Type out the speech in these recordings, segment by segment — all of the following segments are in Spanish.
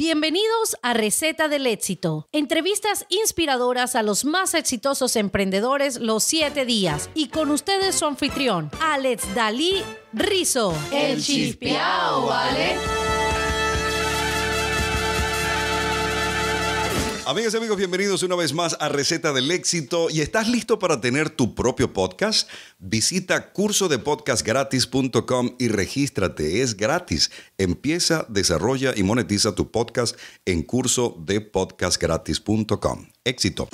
Bienvenidos a Receta del Éxito. Entrevistas inspiradoras a los más exitosos emprendedores los siete días. Y con ustedes su anfitrión, Alex Dalí Rizo. El Chispiao, Alex. Amigas y amigos, bienvenidos una vez más a Receta del Éxito. ¿Y estás listo para tener tu propio podcast? Visita cursodepodcastgratis.com y regístrate. Es gratis. Empieza, desarrolla y monetiza tu podcast en cursodepodcastgratis.com. Éxito.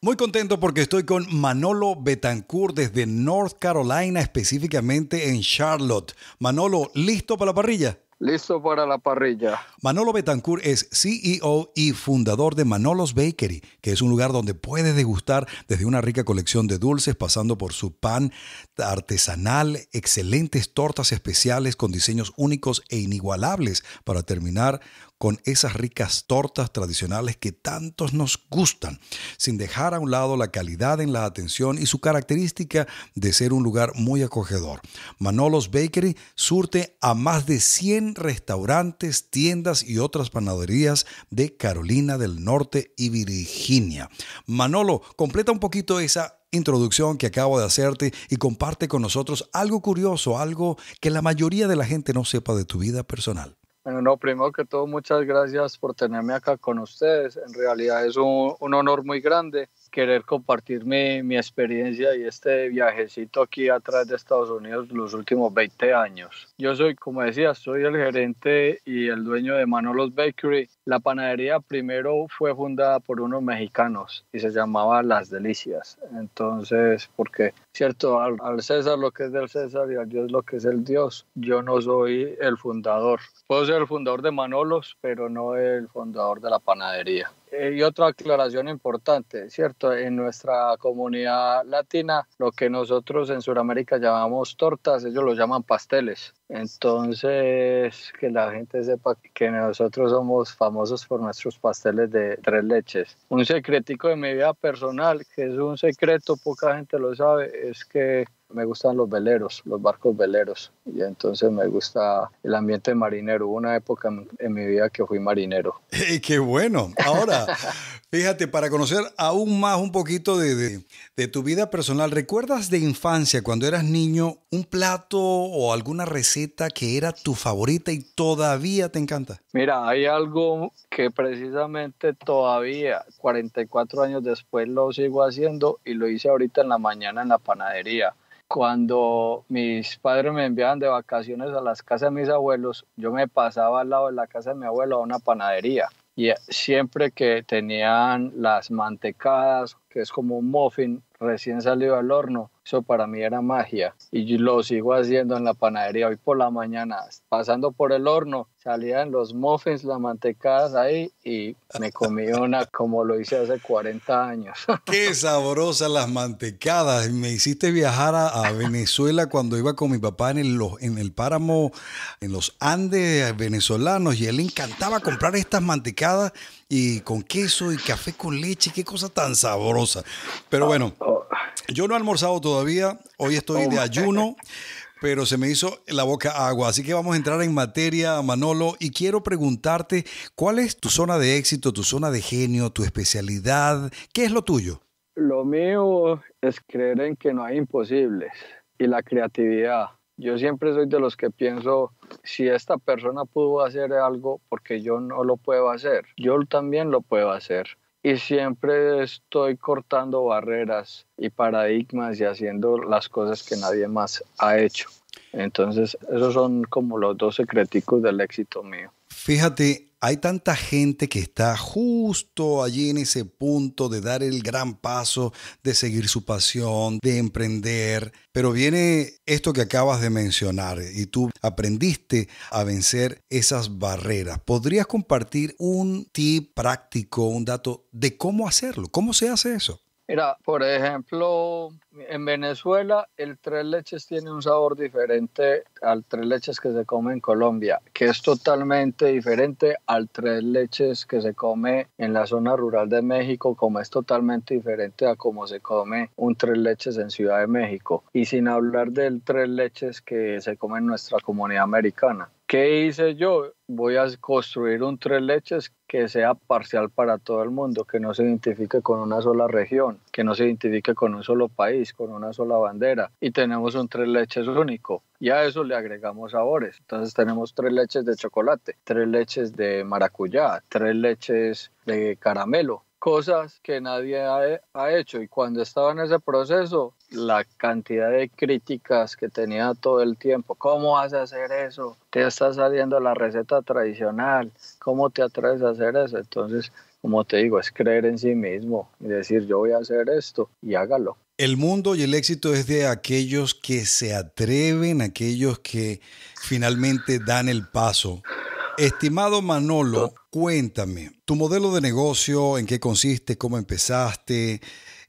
Muy contento porque estoy con Manolo Betancourt desde North Carolina, específicamente en Charlotte. Manolo, ¿listo para la parrilla? Listo para la parrilla. Manolo Betancourt es CEO y fundador de Manolo's Bakery, que es un lugar donde puedes degustar desde una rica colección de dulces, pasando por su pan artesanal, excelentes tortas especiales con diseños únicos e inigualables, para terminar con esas ricas tortas tradicionales que tantos nos gustan, sin dejar a un lado la calidad en la atención y su característica de ser un lugar muy acogedor. Manolos Bakery surte a más de 100 restaurantes, tiendas y otras panaderías de Carolina del Norte y Virginia. Manolo, completa un poquito esa introducción que acabo de hacerte y comparte con nosotros algo curioso, algo que la mayoría de la gente no sepa de tu vida personal. Bueno, primero que todo, muchas gracias por tenerme acá con ustedes. En realidad es un, honor muy grande querer compartir mi, experiencia y este viajecito aquí atrás de Estados Unidos los últimos 20 años. Yo soy, como decía, soy el gerente y el dueño de Manolos Bakery. La panadería primero fue fundada por unos mexicanos y se llamaba Las Delicias. Entonces, porque, cierto, al, César lo que es del César y al Dios lo que es el Dios, yo no soy el fundador. Puedo el fundador de Manolos, pero no el fundador de la panadería. Eh, y otra aclaración importante, ¿cierto? En nuestra comunidad latina, lo que nosotros en Sudamérica llamamos tortas, ellos lo llaman pasteles. Entonces, que la gente sepa que nosotros somos famosos por nuestros pasteles de tres leches. Un secretico de mi vida personal, que es un secreto, poca gente lo sabe, es que me gustan los veleros, los barcos veleros, y entonces me gusta el ambiente marinero. Hubo una época en, mi vida que fui marinero. ¡Qué bueno! Ahora, fíjate, para conocer aún más un poquito de, tu vida personal, ¿recuerdas de infancia, cuando eras niño, un plato o alguna receta que era tu favorita y todavía te encanta? Mira, hay algo que precisamente todavía, 44 años después, lo sigo haciendo y lo hice ahorita en la mañana en la panadería cuando mis padres me enviaban de vacaciones a las casas de mis abuelos, yo me pasaba al lado de la casa de mi abuelo a una panadería. Y siempre que tenían las mantecadas, que es como un muffin recién salido del horno, eso para mí era magia. Y lo sigo haciendo en la panadería hoy por la mañana, pasando por el horno, salían los muffins, las mantecadas ahí y me comí una como lo hice hace 40 años. Qué sabrosas las mantecadas. Me hiciste viajar a, Venezuela cuando iba con mi papá en el, en el páramo, en los Andes venezolanos y él le encantaba comprar estas mantecadas y con queso y café con leche. Qué cosa tan sabrosa. Pero ah, bueno, oh. yo no he almorzado todavía. Hoy estoy de oh. ayuno. pero se me hizo la boca agua. Así que vamos a entrar en materia, Manolo, y quiero preguntarte, ¿cuál es tu zona de éxito, tu zona de genio, tu especialidad? ¿Qué es lo tuyo? Lo mío es creer en que no hay imposibles y la creatividad. Yo siempre soy de los que pienso, si esta persona pudo hacer algo, porque yo no lo puedo hacer, yo también lo puedo hacer y siempre estoy cortando barreras y paradigmas y haciendo las cosas que nadie más ha hecho. Entonces, esos son como los dos secreticos del éxito mío. Fíjate, hay tanta gente que está justo allí en ese punto de dar el gran paso, de seguir su pasión, de emprender, pero viene esto que acabas de mencionar y tú aprendiste a vencer esas barreras. ¿Podrías compartir un tip práctico, un dato de cómo hacerlo? ¿Cómo se hace eso? Mira, por ejemplo, en Venezuela el tres leches tiene un sabor diferente al tres leches que se come en Colombia, que es totalmente diferente al tres leches que se come en la zona rural de México, como es totalmente diferente a cómo se come un tres leches en Ciudad de México. Y sin hablar del tres leches que se come en nuestra comunidad americana. ¿Qué hice yo? Voy a construir un tres leches que sea parcial para todo el mundo, que no se identifique con una sola región, que no se identifique con un solo país, con una sola bandera. Y tenemos un tres leches único. Y a eso le agregamos sabores. Entonces tenemos tres leches de chocolate, tres leches de maracuyá, tres leches de caramelo, cosas que nadie ha, hecho y cuando estaba en ese proceso la cantidad de críticas que tenía todo el tiempo. ¿Cómo vas a hacer eso? Te está saliendo la receta tradicional. ¿Cómo te atreves a hacer eso? Entonces, como te digo, es creer en sí mismo y decir, yo voy a hacer esto y hágalo. El mundo y el éxito es de aquellos que se atreven, aquellos que finalmente dan el paso. Estimado Manolo, cuéntame, tu modelo de negocio, en qué consiste, cómo empezaste,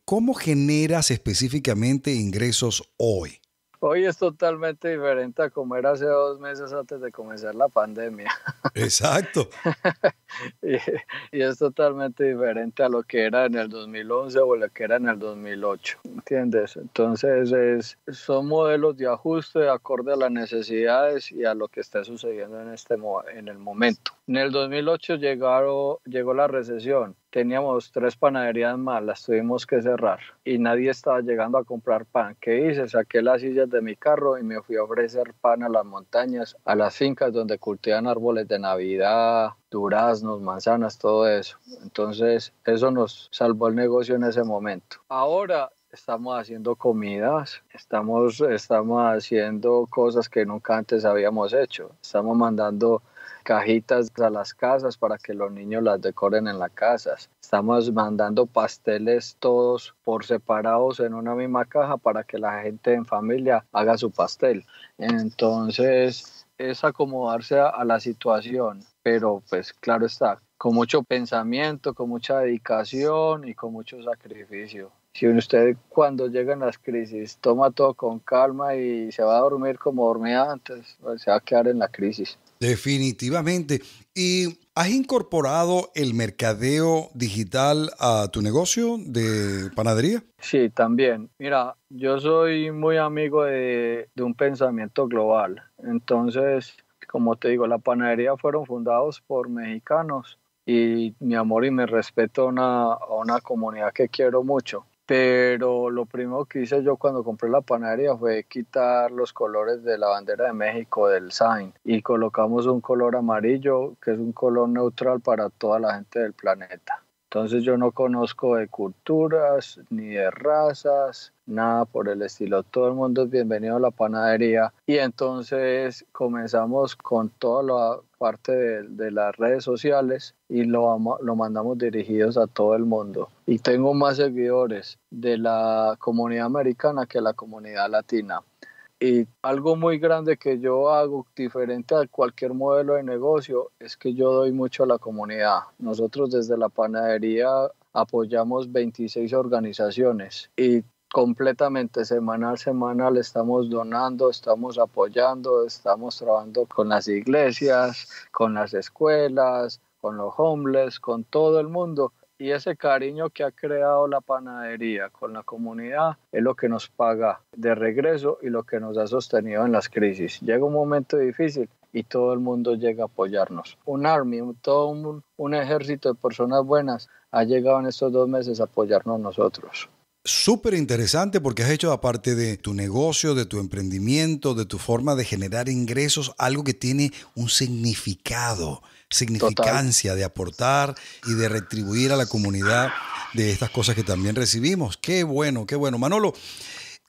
¿Cómo generas específicamente ingresos hoy? Hoy es totalmente diferente a como era hace dos meses antes de comenzar la pandemia. Exacto. y, es totalmente diferente a lo que era en el 2011 o lo que era en el 2008. ¿Entiendes? Entonces son modelos de ajuste de acorde a las necesidades y a lo que está sucediendo en, este, en el momento. En el 2008 llegaron, llegó la recesión teníamos tres panaderías más, las tuvimos que cerrar y nadie estaba llegando a comprar pan. ¿Qué hice? Saqué las sillas de mi carro y me fui a ofrecer pan a las montañas, a las fincas donde cultivan árboles de Navidad, duraznos, manzanas, todo eso. Entonces, eso nos salvó el negocio en ese momento. Ahora estamos haciendo comidas, estamos, estamos haciendo cosas que nunca antes habíamos hecho, estamos mandando cajitas a las casas para que los niños las decoren en las casas. Estamos mandando pasteles todos por separados en una misma caja para que la gente en familia haga su pastel. Entonces es acomodarse a, la situación, pero pues claro está, con mucho pensamiento, con mucha dedicación y con mucho sacrificio si usted cuando llegan las crisis toma todo con calma y se va a dormir como dormía antes, pues, se va a quedar en la crisis. Definitivamente. ¿Y has incorporado el mercadeo digital a tu negocio de panadería? Sí, también. Mira, yo soy muy amigo de, un pensamiento global. Entonces, como te digo, la panadería fueron fundados por mexicanos y mi amor y mi respeto una, a una comunidad que quiero mucho pero lo primero que hice yo cuando compré la panadería fue quitar los colores de la bandera de México del sign y colocamos un color amarillo que es un color neutral para toda la gente del planeta. Entonces yo no conozco de culturas ni de razas, nada por el estilo. Todo el mundo es bienvenido a la panadería. Y entonces comenzamos con toda la parte de, las redes sociales y lo, lo mandamos dirigidos a todo el mundo. Y tengo más seguidores de la comunidad americana que la comunidad latina. Y algo muy grande que yo hago, diferente a cualquier modelo de negocio, es que yo doy mucho a la comunidad. Nosotros desde la panadería apoyamos 26 organizaciones y completamente semanal, semanal estamos donando, estamos apoyando, estamos trabajando con las iglesias, con las escuelas, con los homeless, con todo el mundo. Y ese cariño que ha creado la panadería con la comunidad es lo que nos paga de regreso y lo que nos ha sostenido en las crisis. Llega un momento difícil y todo el mundo llega a apoyarnos. Un army, todo un ejército de personas buenas ha llegado en estos dos meses a apoyarnos nosotros súper interesante porque has hecho aparte de tu negocio, de tu emprendimiento, de tu forma de generar ingresos, algo que tiene un significado, significancia de aportar y de retribuir a la comunidad de estas cosas que también recibimos. Qué bueno, qué bueno. Manolo,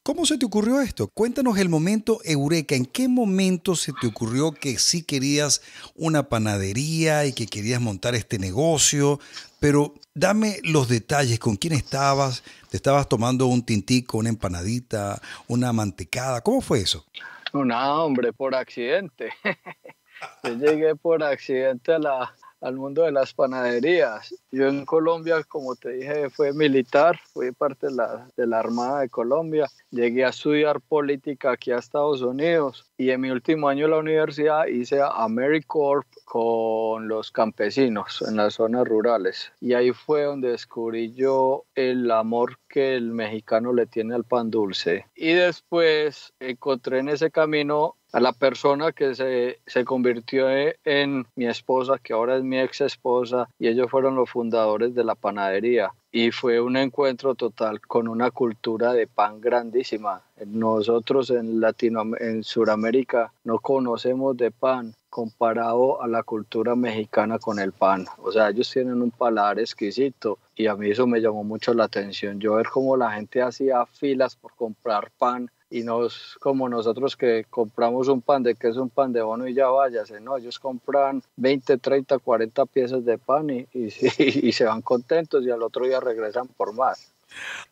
¿Cómo se te ocurrió esto? Cuéntanos el momento eureka. ¿En qué momento se te ocurrió que sí querías una panadería y que querías montar este negocio? Pero dame los detalles, ¿con quién estabas? ¿Te estabas tomando un tintico, una empanadita, una mantecada? ¿Cómo fue eso? No, nada, hombre, por accidente. Yo llegué por accidente a la, al mundo de las panaderías. Yo en Colombia, como te dije, fue militar, fui parte de la, de la Armada de Colombia, llegué a estudiar política aquí a Estados Unidos y en mi último año de la universidad hice AmeriCorp con los campesinos en las zonas rurales y ahí fue donde descubrí yo el amor que el mexicano le tiene al pan dulce. Y después encontré en ese camino a la persona que se, se, convirtió e, en mi esposa, que ahora es mi ex esposa, y ellos fueron los fundadores de la panadería. Y fue un encuentro total con una cultura de pan grandísima. Nosotros en Latino, en Sudamérica no conocemos de pan comparado a la cultura mexicana con el pan. O sea, ellos tienen un paladar exquisito y a mí eso me llamó mucho la atención. Yo ver cómo la gente hacía filas por comprar pan y no es como nosotros que compramos un pan de que es un pan de bono y ya váyase, no, ellos compran 20, 30, 40 piezas de pan y, y, y, se van contentos y al otro día regresan por más.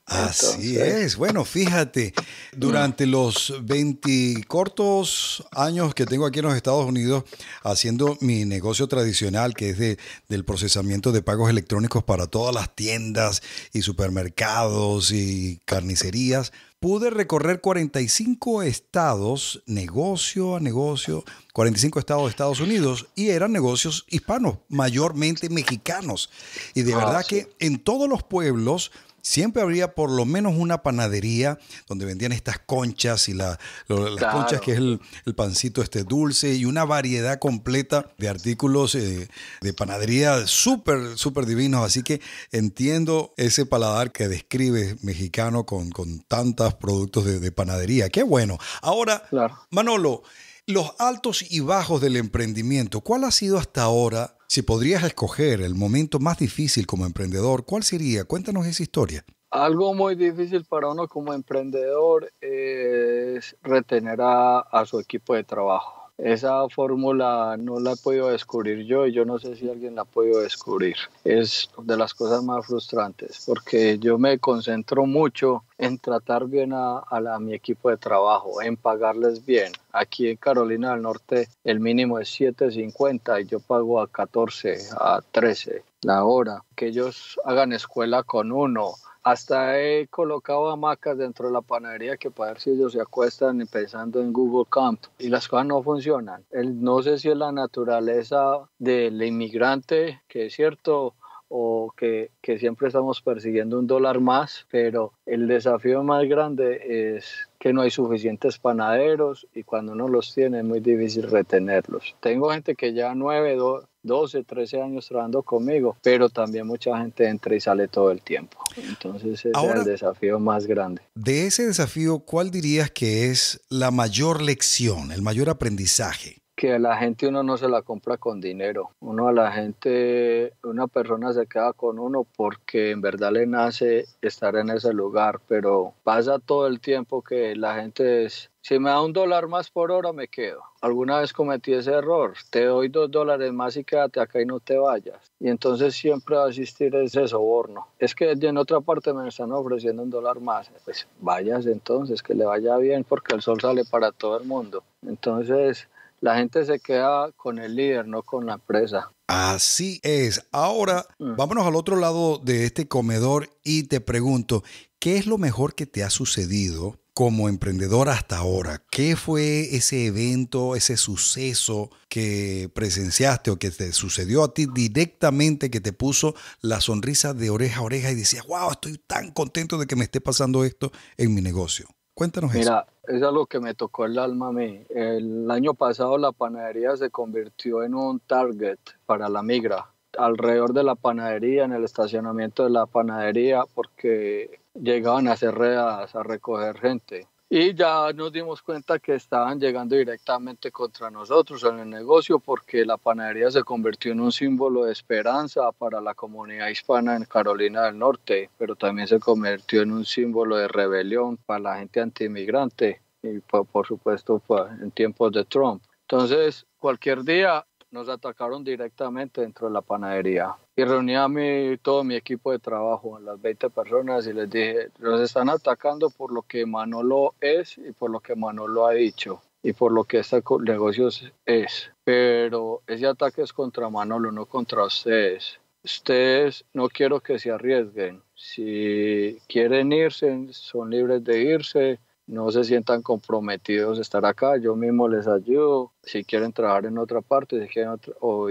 Así es. Bueno, fíjate, durante los 20 cortos años que tengo aquí en los Estados Unidos haciendo mi negocio tradicional, que es del procesamiento de pagos electrónicos para todas las tiendas y supermercados y carnicerías, pude recorrer 45 estados, negocio a negocio, 45 estados de Estados Unidos, y eran negocios hispanos, mayormente mexicanos. Y de ah, verdad que en todos los pueblos siempre habría por lo menos una panadería donde vendían estas conchas y las conchas que es el, pancito este dulce y una variedad completa de artículos eh, de panadería súper, súper divinos. Así que entiendo ese paladar que describe mexicano con, tantos productos de, panadería. Qué bueno. Ahora, Manolo, los altos y bajos del emprendimiento, ¿cuál ha sido hasta ahora? Si podrías escoger el momento más difícil como emprendedor, ¿cuál sería? Cuéntanos esa historia. Algo muy difícil para uno como emprendedor es retener a, su equipo de trabajo. Esa fórmula no la he podido descubrir yo y yo no sé si alguien la ha podido descubrir. Es de las cosas más frustrantes porque yo me concentro mucho en tratar bien a, a mi equipo de trabajo, en pagarles bien, Aquí en Carolina del Norte el mínimo es 7.50 y yo pago a 14, a 13 la hora. Que ellos hagan escuela con uno. Hasta he colocado hamacas dentro de la panadería que para ver si ellos se acuestan pensando en Google Camp y las cosas no funcionan. El, no sé si es la naturaleza del inmigrante, que es cierto, o que, que siempre estamos persiguiendo un dólar más, pero el desafío más grande es que no hay suficientes panaderos y cuando uno los tiene es muy difícil retenerlos. Tengo gente que ya 9, 12, 13 años trabajando conmigo, pero también mucha gente entra y sale todo el tiempo. Entonces ese es el desafío más grande. De ese desafío, ¿cuál dirías que es la mayor lección, el mayor aprendizaje? que a la gente uno no se la compra con dinero. Uno a la gente, una persona se queda con uno porque en verdad le nace estar en ese lugar, pero pasa todo el tiempo que la gente es, si me da un dólar más por hora me quedo. Alguna vez cometí ese error, te doy dos dólares más y quédate acá y no te vayas. Y entonces siempre va a existir ese soborno. Es que en otra parte me están ofreciendo un dólar más. Pues vayas entonces, que le vaya bien porque el sol sale para todo el mundo. Entonces, la gente se queda con el líder, no con la presa. Así es. Ahora, mm. vámonos al otro lado de este comedor y te pregunto, ¿qué es lo mejor que te ha sucedido como emprendedor hasta ahora? ¿Qué fue ese evento, ese suceso que presenciaste o que te sucedió a ti directamente que te puso la sonrisa de oreja a oreja y decías, wow, estoy tan contento de que me esté pasando esto en mi negocio? Cuéntanos eso es algo que me tocó el alma a mí. El año pasado la panadería se convirtió en un target para la migra. Alrededor de la panadería, en el estacionamiento de la panadería, porque llegaban a hacer redadas, a recoger gente y ya nos dimos cuenta que estaban llegando directamente contra nosotros en el negocio porque la panadería se convirtió en un símbolo de esperanza para la comunidad hispana en Carolina del Norte, pero también se convirtió en un símbolo de rebelión para la gente antimigrante y por, pues, por supuesto pues, en tiempos de Trump. Entonces, cualquier día nos atacaron directamente dentro de la panadería. Y reuní a mi, todo mi equipo de trabajo, las 20 personas, y les dije, nos están atacando por lo que Manolo es y por lo que Manolo ha dicho y por lo que este negocio es. Pero ese ataque es contra Manolo, no contra ustedes. Ustedes no quiero que se arriesguen. Si quieren irse, son libres de irse no se sientan comprometidos de estar acá, yo mismo les ayudo, si quieren trabajar en otra parte, si quieren o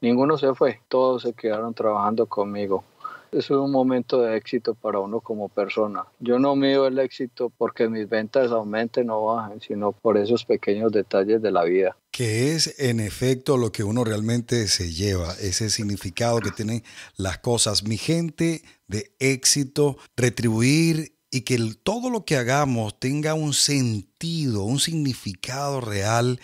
Ninguno se fue, todos se quedaron trabajando conmigo. Es un momento de éxito para uno como persona. Yo no mido el éxito porque mis ventas aumenten o bajen, sino por esos pequeños detalles de la vida. Que es en efecto lo que uno realmente se lleva, ese significado que tienen las cosas. Mi gente de éxito, retribuir y que todo lo que hagamos tenga un sentido, un significado real,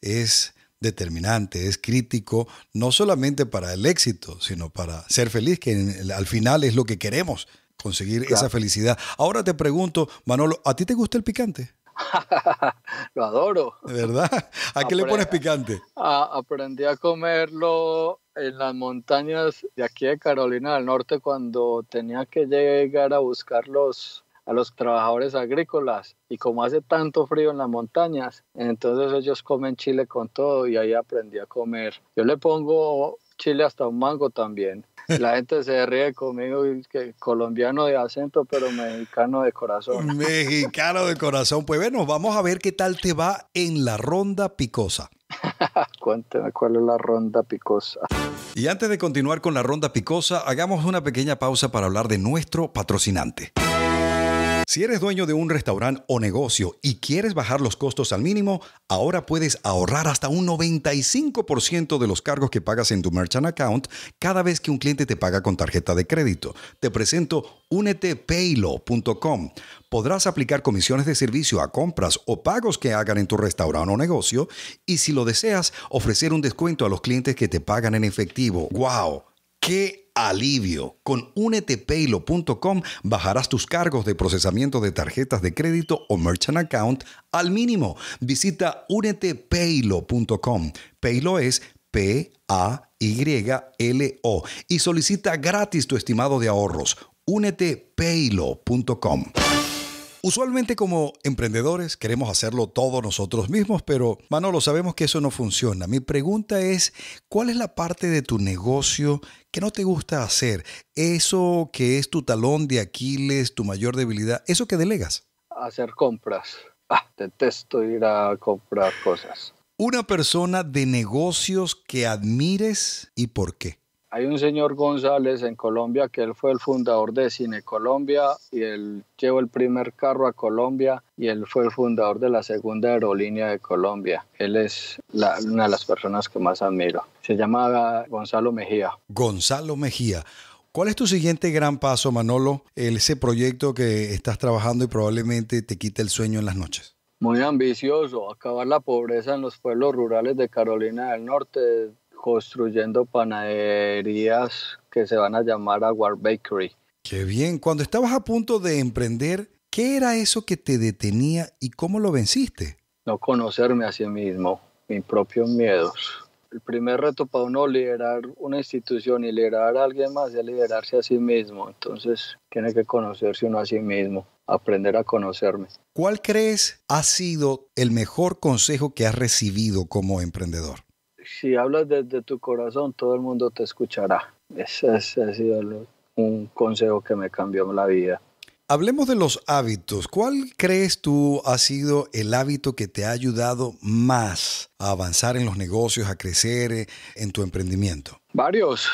es determinante, es crítico, no solamente para el éxito, sino para ser feliz, que al final es lo que queremos, conseguir esa felicidad. Ahora te pregunto, Manolo, ¿a ti te gusta el picante? lo adoro. ¿De verdad? ¿A qué le pones picante? aprendí a comerlo en las montañas de aquí de Carolina del Norte cuando tenía que llegar a buscar los a los trabajadores agrícolas y como hace tanto frío en las montañas, entonces ellos comen chile con todo y ahí aprendí a comer. Yo le pongo chile hasta un mango también. La gente se ríe conmigo, que colombiano de acento, pero mexicano de corazón. Mexicano de corazón. Pues bueno, vamos a ver qué tal te va en la ronda picosa. Cuénteme cuál es la ronda picosa. Y antes de continuar con la ronda picosa, hagamos una pequeña pausa para hablar de nuestro patrocinante. Si eres dueño de un restaurante o negocio y quieres bajar los costos al mínimo, ahora puedes ahorrar hasta un 95% de los cargos que pagas en tu merchant account cada vez que un cliente te paga con tarjeta de crédito. Te presento unetepaylo.com. Podrás aplicar comisiones de servicio a compras o pagos que hagan en tu restaurante o negocio y si lo deseas, ofrecer un descuento a los clientes que te pagan en efectivo. ¡Wow! ¡Qué alivio! Con unetepaylo.com bajarás tus cargos de procesamiento de tarjetas de crédito o merchant account al mínimo. Visita unetepaylo.com. Paylo es P-A-Y-L-O y solicita gratis tu estimado de ahorros. unetepaylo.com. Usualmente como emprendedores queremos hacerlo todos nosotros mismos, pero Manolo, sabemos que eso no funciona. Mi pregunta es, ¿cuál es la parte de tu negocio que no te gusta hacer? Eso que es tu talón de Aquiles, tu mayor debilidad, eso que delegas. Hacer compras. Ah, detesto ir a comprar cosas. Una persona de negocios que admires y por qué hay un señor González en Colombia que él fue el fundador de Cine Colombia y él llevó el primer carro a Colombia y él fue el fundador de la segunda aerolínea de Colombia. Él es una de las personas que más admiro. Se llama Gonzalo Mejía. Gonzalo Mejía. ¿Cuál es tu siguiente gran paso, Manolo? Ese proyecto que estás trabajando y probablemente te quite el sueño en las noches muy ambicioso, acabar la pobreza en los pueblos rurales de Carolina del Norte construyendo panaderías que se van a llamar Aguar Bakery. Qué bien, cuando estabas a punto de emprender, ¿qué era eso que te detenía y cómo lo venciste? No conocerme a sí mismo, mis propios miedos. El primer reto para uno liderar una institución y liderar a alguien más es liderarse a sí mismo. Entonces tiene que conocerse uno a sí mismo, aprender a conocerme. ¿Cuál crees ha sido el mejor consejo que has recibido como emprendedor? si hablas desde tu corazón, todo el mundo te escuchará. Ese, ha sido un consejo que me cambió la vida. Hablemos de los hábitos. ¿Cuál crees tú ha sido el hábito que te ha ayudado más a avanzar en los negocios, a crecer eh, en tu emprendimiento? Varios.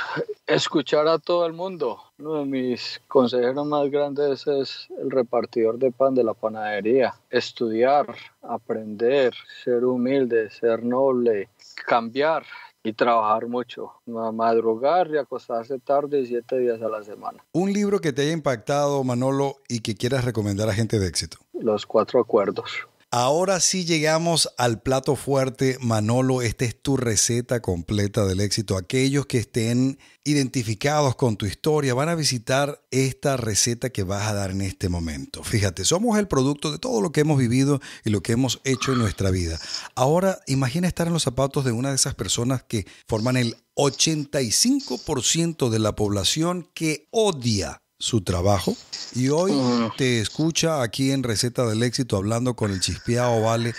Escuchar a todo el mundo. Uno de mis consejeros más grandes es el repartidor de pan de la panadería. Estudiar, aprender, ser humilde, ser noble, cambiar y trabajar mucho, madrugar y acostarse tarde siete días a la semana. Un libro que te haya impactado, Manolo, y que quieras recomendar a gente de éxito. Los cuatro acuerdos. Ahora sí llegamos al plato fuerte, Manolo. Esta es tu receta completa del éxito. Aquellos que estén identificados con tu historia van a visitar esta receta que vas a dar en este momento. Fíjate, somos el producto de todo lo que hemos vivido y lo que hemos hecho en nuestra vida. Ahora imagina estar en los zapatos de una de esas personas que forman el 85% de la población que odia su trabajo y hoy te escucha aquí en Receta del Éxito hablando con el Chispeado Vale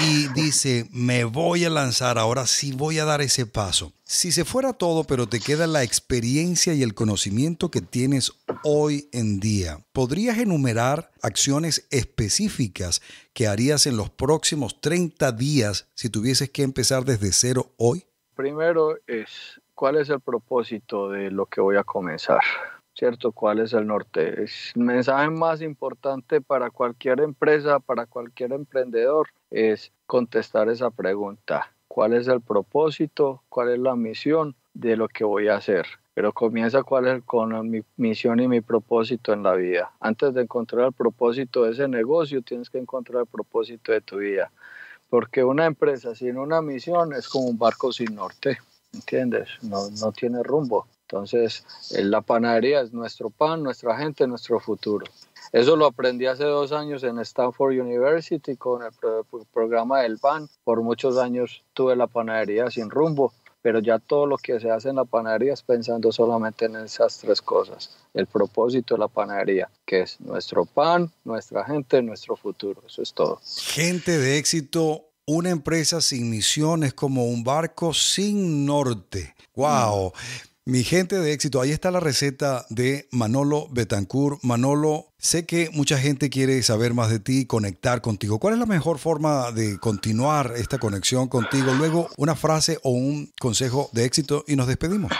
y dice, me voy a lanzar, ahora si voy a dar ese paso. Si se fuera todo, pero te queda la experiencia y el conocimiento que tienes hoy en día, ¿podrías enumerar acciones específicas que harías en los próximos 30 días si tuvieses que empezar desde cero hoy? Primero es, ¿cuál es el propósito de lo que voy a comenzar? ¿cierto? ¿Cuál es el norte? Es el mensaje más importante para cualquier empresa, para cualquier emprendedor, es contestar esa pregunta. ¿Cuál es el propósito? ¿Cuál es la misión de lo que voy a hacer? Pero comienza cuál es con mi misión y mi propósito en la vida. Antes de encontrar el propósito de ese negocio, tienes que encontrar el propósito de tu vida. Porque una empresa sin una misión es como un barco sin norte, ¿entiendes? No, no tiene rumbo. Entonces, la panadería es nuestro pan, nuestra gente, nuestro futuro. Eso lo aprendí hace dos años en Stanford University con el programa del PAN. Por muchos años tuve la panadería sin rumbo, pero ya todo lo que se hace en la panadería es pensando solamente en esas tres cosas. El propósito de la panadería, que es nuestro pan, nuestra gente, nuestro futuro. Eso es todo. Gente de éxito una empresa sin misión es como un barco sin norte. ¡Wow! Mi gente de éxito, ahí está la receta de Manolo Betancourt. Manolo, sé que mucha gente quiere saber más de ti, conectar contigo. ¿Cuál es la mejor forma de continuar esta conexión contigo? Luego, una frase o un consejo de éxito y nos despedimos.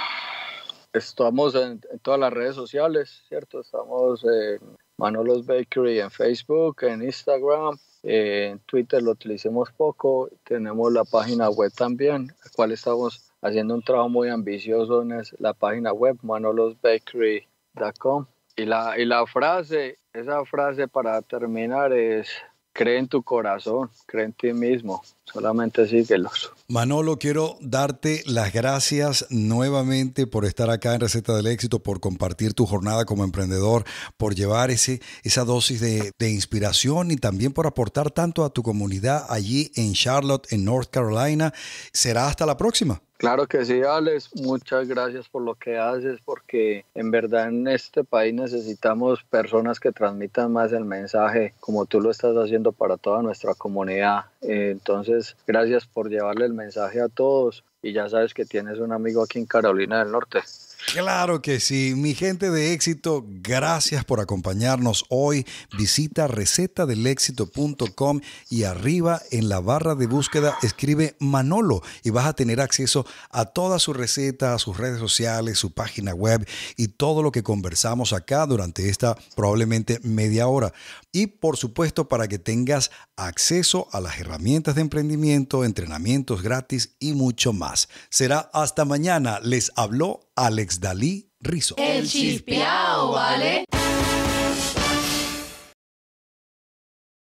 Estamos en, todas las redes sociales, ¿cierto? Estamos en Manolo's Bakery en Facebook, en Instagram, en Twitter lo utilicemos poco. Tenemos la página web también, la cual estamos haciendo un trabajo muy ambicioso en la página web manolosbakery.com. Y la, y la frase, esa frase para terminar es, cree en tu corazón, cree en ti mismo, solamente síguelos. Manolo, quiero darte las gracias nuevamente por estar acá en Receta del Éxito, por compartir tu jornada como emprendedor, por llevar ese, esa dosis de, de inspiración y también por aportar tanto a tu comunidad allí en Charlotte, en North Carolina. Será hasta la próxima. Claro que sí, Alex. Muchas gracias por lo que haces, porque en verdad en este país necesitamos personas que transmitan más el mensaje, como tú lo estás haciendo para toda nuestra comunidad. Eh, entonces, gracias por llevarle el mensaje a todos y ya sabes que tienes un amigo aquí en Carolina del Norte. Claro que sí, mi gente de éxito, gracias por acompañarnos hoy. Visita recetadelexito.com y arriba en la barra de búsqueda escribe Manolo y vas a tener acceso a toda su receta, a sus redes sociales, su página web y todo lo que conversamos acá durante esta probablemente media hora. Y por supuesto, para que tengas acceso a las herramientas de emprendimiento, entrenamientos gratis y mucho más. Será hasta mañana. Les habló Alex Dalí Rizo. El ¿vale?